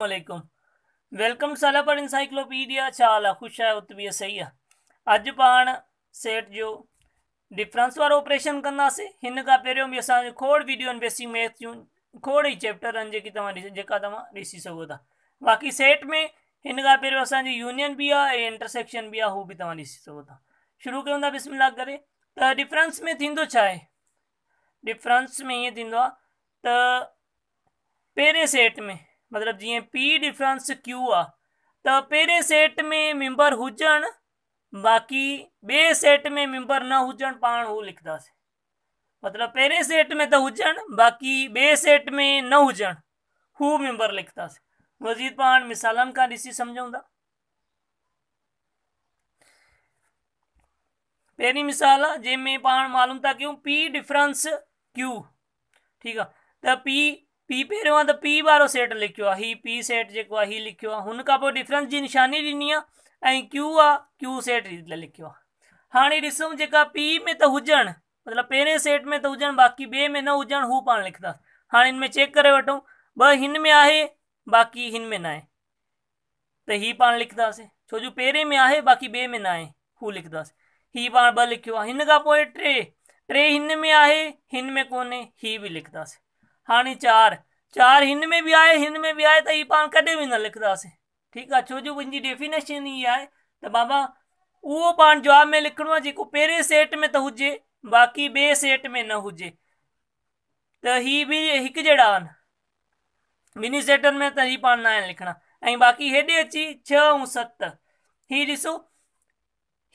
ਵਾਲੇਕਮ welcome ਸਾਲਾ ਪਰ encyclopaedia ਚਾਲਾ ਖੁਸ਼ ਹੈ ਉਤਬੀਆ ਸਹੀ ਹੈ ਅੱਜ पाण सेट जो डिफ्रेंस वो ऑपरेशन कंदासीं हिन खां पहिरियों बि खोड़ वीडियो आहिनि बेसिक मैथ जो खोड़ ई चैप्टर आहिनि जेकी तव्हां बाक़ी सेट में हिन खां पहिरियों यूनियन भी आहे ऐं इंटरसेक्शन भी आहे हू बि शुरू क्यों था बिस्मिला करे त में थींदो छा आहे में ये थींदो आहे में मतलब जी पी डिफरेंस क्यू आहे त पहिरें सेट में मेंबर हुजनि बाक़ी बे सेट में मेंबर न हुजनि पाण मतलब हू लिखंदासीं मतलब पहिरें सेट में त हुजनि बाक़ी ॿिए सेट में न हुजनि हू मेंबर लिखंदासीं मज़ीद पाण मिसाल का ॾिसी सम्झूं था मिसाल आहे जंहिंमें पाण मालूम था कयूं पी डिफरेंस क्यू ठीकु आहे त पी पी पे तो पी वारो सेट लिखो आहे पी सेट जेको आहे हीउ लिखियो डिफरेंस जी निशानी ॾिनी क्यू आ क्यू सेट लिखो हाँ हाणे ॾिसूं पी में तो हुजन मतलब पहिरें सेट में तो हुजनि बाक़ी बे में न हुजनि हू पा लिखंदासीं हाँ इनमें चेक कर वठूं ॿ में आहे बाक़ी हिन में न आहे त हीउ पाण लिखंदासीं छो जो पहिरें में आहे बाक़ी ॿिए में ना आहे हू लिखंदासीं हीउ पाण ॿ लिखियो आहे टे टे में आहे हिन में कोन्हे हीउ बि लिखंदासीं हाँ चार चार हिन में भी आहे हिन में बि आहे त हीअ पाण कॾहिं बि न लिखंदासीं ठीकु आहे छो जो मुंहिंजी डेफिनेशन ई आहे त बाबा वो पाण जवाब में लिखण आहे जेको पहिरें सेट में तो हुजे बाक़ी बे सेट में तो न हो तो त ही बि हिकु जहिड़ा आहिनि ॿिन्ही में त ही पाण न आहिनि बाक़ी हेॾे अची छह सत्त सत ही ॾिसो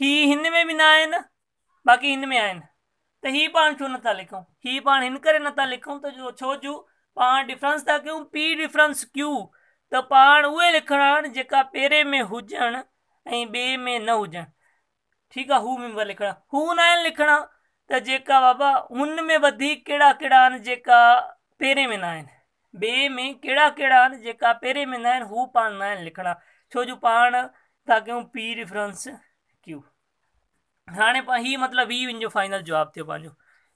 ही हिन में बि न बाक़ी हिन में आहिनि तो ही पाण छो ना लिखूं ही पाण हिन करे नथा लिखूं त जो छो जो पाण डिफरेंस था क्यों पी डिफरेंस क्यू तो पाण उ लिखणा आहिनि जेका पहिरें में हुजनि बे में न हुजनि ठीकु आहे हू में लिखणा हू ना आहिनि तो त जेका बाबा हुन में वधीक कहिड़ा जेका पहिरें में ना बे में कड़ा कहिड़ा आहिनि जेका पहिरें में ना आहिनि हू पाण न आहिनि लिखणा छो जो पाण था कयूं पी रिफरेंस क्यू हाणे पा हीउ मतिलबु हीउ हिन फाइनल जवाब थियो पंहिंजो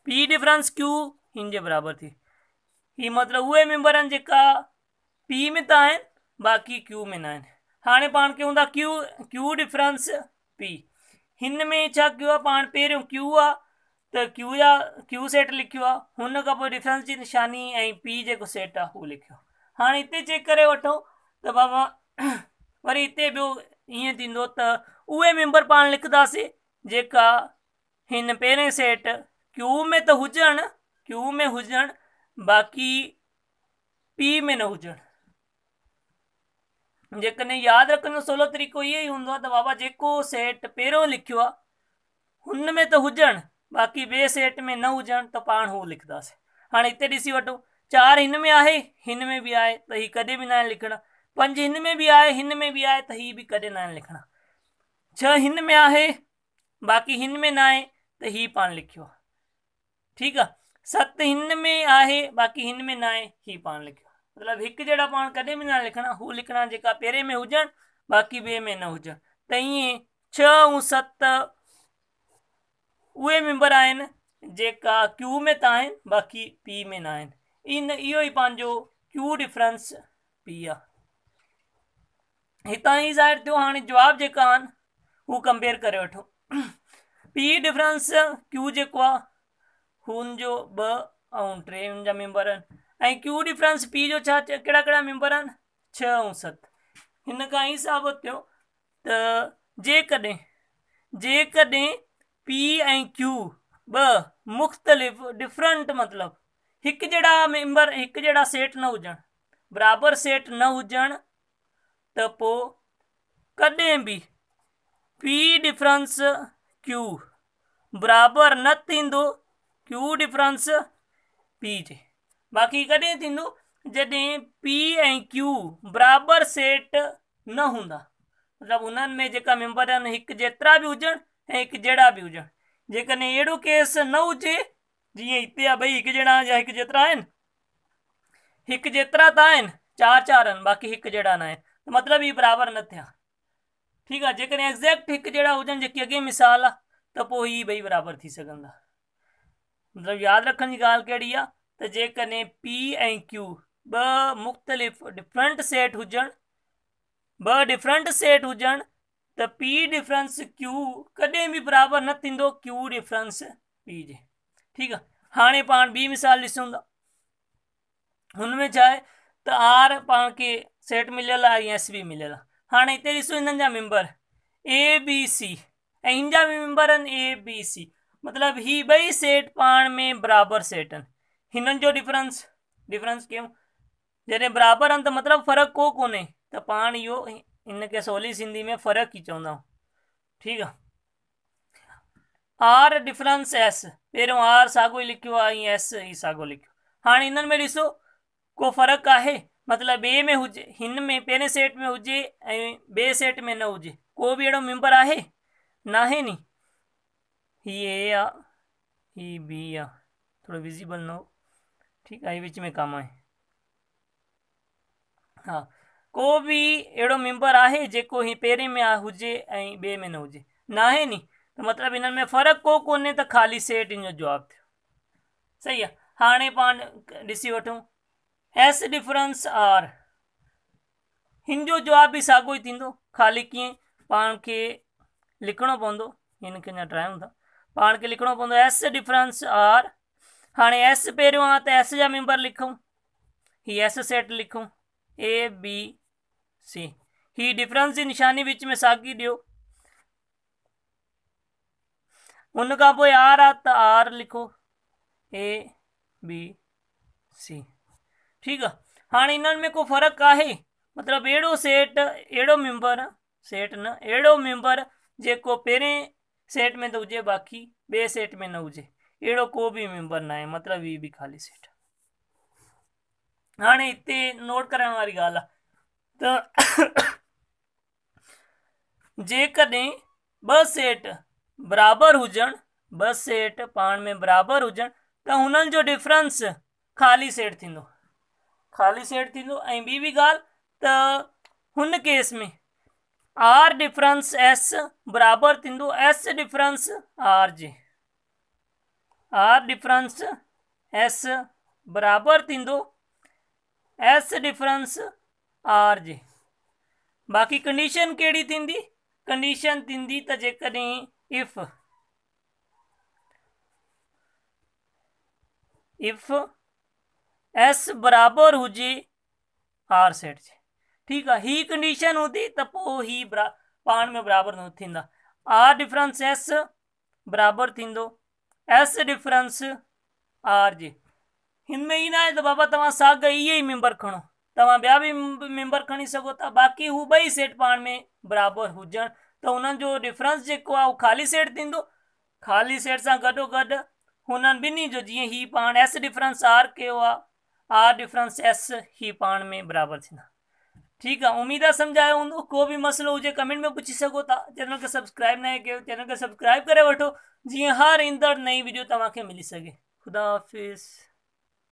पी डिफरेंस क्यू हिन जे बराबरि थी हीअ मतलब उहे मेंबर आहिनि जेका पी में त आहिनि बाक़ी क्यू में ना आहिनि हाणे पाण खे हूंदा क्यू क्यू डिफरेंस पी हिन में छा कयो आहे पाण पहिरियों क्यू आ त क्यू जा क्यू सेट लिखियो आहे हुन खां डिफरेंस जी निशानी ए पी जेको सेट आहे उहो लिखियो हाणे हिते चेक करे वठो तो बाबा वरी हिते ॿियो ईअं थींदो त उहे मेंबर पाण लिखंदासीं जेका हिन पहिरें सेट क्यू में त हुजनि क्यू में हुजनि बाक़ी पी में न हुजनि जेकॾहिं यादि रखण जो सवलो तरीक़ो इहो ई हूंदो आहे त बाबा जेको सेट पहिरियों लिखियो आहे हुन में त हुजनि बाक़ी ॿिए सेट में न हुजनि त पाण हू लिखंदासीं हाणे हिते ॾिसी वठो चारि हिन में आहे हिन में बि आहे त हीउ कॾहिं बि न आहिनि लिखणा पंज हिन में बि आहे हिन में बि आहे त हीउ बि कॾहिं न आहिनि लिखणा छह हिन में आहे बाक़ी हिन में ना आहे त तो ही पाण लिखियो आहे ठीकु आहे सत हिन में आहे बाक़ी हिन मतलब में न आहे ही पाण लिखियो आहे मतिलबु हिकु जहिड़ा पाण कॾहिं बि न लिखणा हू लिखणा जेका में हुजनि बाक़ी ॿिए में न हुजनि त छह सत उहे मेंबर आन जेका क्यू में त आहिनि बाक़ी पी में न आहिनि इन इहो ई पंहिंजो क्यू डिफरेंस पी आहे हितां ई ज़ाहिर थियो हाणे जवाब जो आहिनि हू कंपेयर करे वठो पी डिफरेंस क्यू जेको हुन जो ॿ ऐं टे हुन मेंबर क्यू डिफरेंस पी जो कड़ा कहिड़ा मेंबर छह ऐं सत इन का ही साबित थियो त जेकॾहिं जेकॾहिं पी ऐं क्यू ॿ मुख़्तलिफ़ डिफरेंट मतलब एक जड़ा मेंबर हिकु जहिड़ा सेट न होजन बराबर सेट न होजन तो पोइ भी पी डिफरेंस क्यू बराबर न थींदो क्यू डिफरेंस पी जे बाक़ी कद थींदो जॾहिं पी ऐं क्यू बराबरि सेट न हूंदा मतिलबु उन्हनि में जो मेंबर आहिनि हिकु जेतिरा बि हुजनि ऐं हिकु जहिड़ा बि हुजनि केस न हुजे जीअं हिते आहे भई या एक जेतिरा आहिनि हिकु जेतिरा त आहिनि बाक़ी हिकु जहिड़ा न आहिनि मतिलबु इहे बराबरि न थिया ਠੀਕ ਆ ਜੇਕਰ ਐਗਜ਼ੈਕਟ ਇੱਕ ਜਿਹੜਾ ਹੋ ਜਾਣ ਜੇ ਅੱਗੇ ਮਿਸਾਲ ਆ ਤਾਂ ਪੋਹੀ ਬਈ ਬਰਾਬਰ ਥੀ ਸਕਦਾ ਮਤਲਬ ਯਾਦ ਰੱਖਣ ਦੀ ਗੱਲ ਕਿਹੜੀ ਆ ਤੇ ਜੇ ਕਨੇ ਪੀ ਐਂ ਕਿਊ ਬ ਮੁxtਲਿਫ ਡਿਫਰੈਂਟ ਸੈਟ ਹੁਜਣ ਬ ਡਿਫਰੈਂट ਸੈਟ ਹੁਜਣ त पी डिफरेंस क्यू कॾहिं बि बराबरि न थींदो क्यू डिफरेंस पी जे ठीकु आहे हाणे पाण ॿी मिसाल ॾिसूं था हुन में छा आहे त आर पाण खे सेट मिलियल आहे या एस बी मिलियल आहे हाँ इतने जा मेंबर ए बी सी ऐं हिन जा मेंबर आहिनि ए बी सी मतिलबु ही ॿई सेट पाण में बराबरि सेट आहिनि जो डिफरेंस डिफरेंस कयूं जॾहिं बराबरि आहिनि त तो मतिलबु फ़र्क़ु को कोन्हे त तो पाण इहो हिनखे सवली सिंधी में फर्क ही चवंदा ठीक ठीकु आर डिफरेंस एस पहिरियों आर साॻियो ई लिखियो एस ई साॻियो लिखियो हाणे हिननि में ॾिसो को फ़र्क़ु आहे मतलब ए में हुजे हिन में पेने सेट में हुजे बे ॿिए सेट में न हुजे को भी अड़ो मेंबर आहे नाहे नी ही ए आहे ही बी आहे थोरो विज़िबल न हो ठीकु आहे विच में कमु आहे हा को भी अड़ो मेंबर आहे जेको ही पेरे में हुजे ऐं ॿिए में न हुजे नाहे नी त मतिलबु हिननि में फर्क को कोन्हे त ख़ाली सेट इन जवाब जवाबु थियो सही आहे हाणे पाण ॾिसी वठूं एस डिफरेंस आर ಹಿಂಜು ಜವಾಬಿ ಸಾಗೋ थींदो ख़ाली कि पाण के लिखणो पवंदो इन खे अञा ट्रायूं था के खे लिखणो एस डिफरेंस आर हाँ एस पहिरियों आहे त एस जा मेंबर लिखूं ही एस सैट लिखूं A B C he difference जी निशानी विच में सागी ॾियो उनखां पोइ आर आहे त आर लिखो ए बी सी ठीक है हाँ इन्हनि में को फ़र्क़ु है मतलब अड़ो सेट अहिड़ो मेंबर सेट न अहिड़ो मेंबर जो पेरे सेट में त हुजे बाक़ी ॿिए सेट में न हुजे अड़ो को भी मेंबर ना आहे मतिलबु हीअ बि ख़ाली सेट हाँ इतने नोट करण वारी ॻाल्हि आहे त तो जेकॾहिं ॿ सेट बराबरि हुजनि ॿ सेट पाण में बराबर हुजनि तो उन्होंने जो डिफरेंस ख़ाली सेट थींदो ख़ाली सेठ थींदो तो ऐं ॿी बि ॻाल्हि त हुन केस में आर डिफरेंस एस बराबर थींदो एस डिफरेंस आर जे आर डिफरेंस एस बराबर थींदो एस डिफरेंस आर जे बाक़ी कंडीशन कहिड़ी थींदी कंडीशन थींदी त जेकॾहिं इफ़ एस बराबर हो जे आर सेट जे ठीक है ही कंडीशन होती तपो ही बरा पाण में बराबर थींदा आर डिफरेंस एस बराबर थींदो एस डिफरेंस आर जे हिन में ई न आहे त बाबा तव्हां साॻ इहो ई मेंबर खणो तव्हां ॿिया बि मेंबर खणी सघो था बाक़ी हू ॿई सेट पाण में बराबरि हुजनि त जो डिफरेंस जेको ख़ाली सेट थींदो ख़ाली सेट सां गॾोगॾु हुननि ॿिन्ही जो जीअं ही पाण एस डिफरेंस आर कयो आर डिफरेंस एस ही पाण में बराबर थींदा ठीक है उमेद आहे सम्झायो हूंदो को भी मसइलो हो कमेंट में पूछी सघो था चैनल खे सब्सक्राइब न कयो चैनल खे सब्सक्राइब करे वठो जीअं हाँ, हर ईंदड़ नई वीडियो तक मिली सघे ख़ुदा हाफ़िज़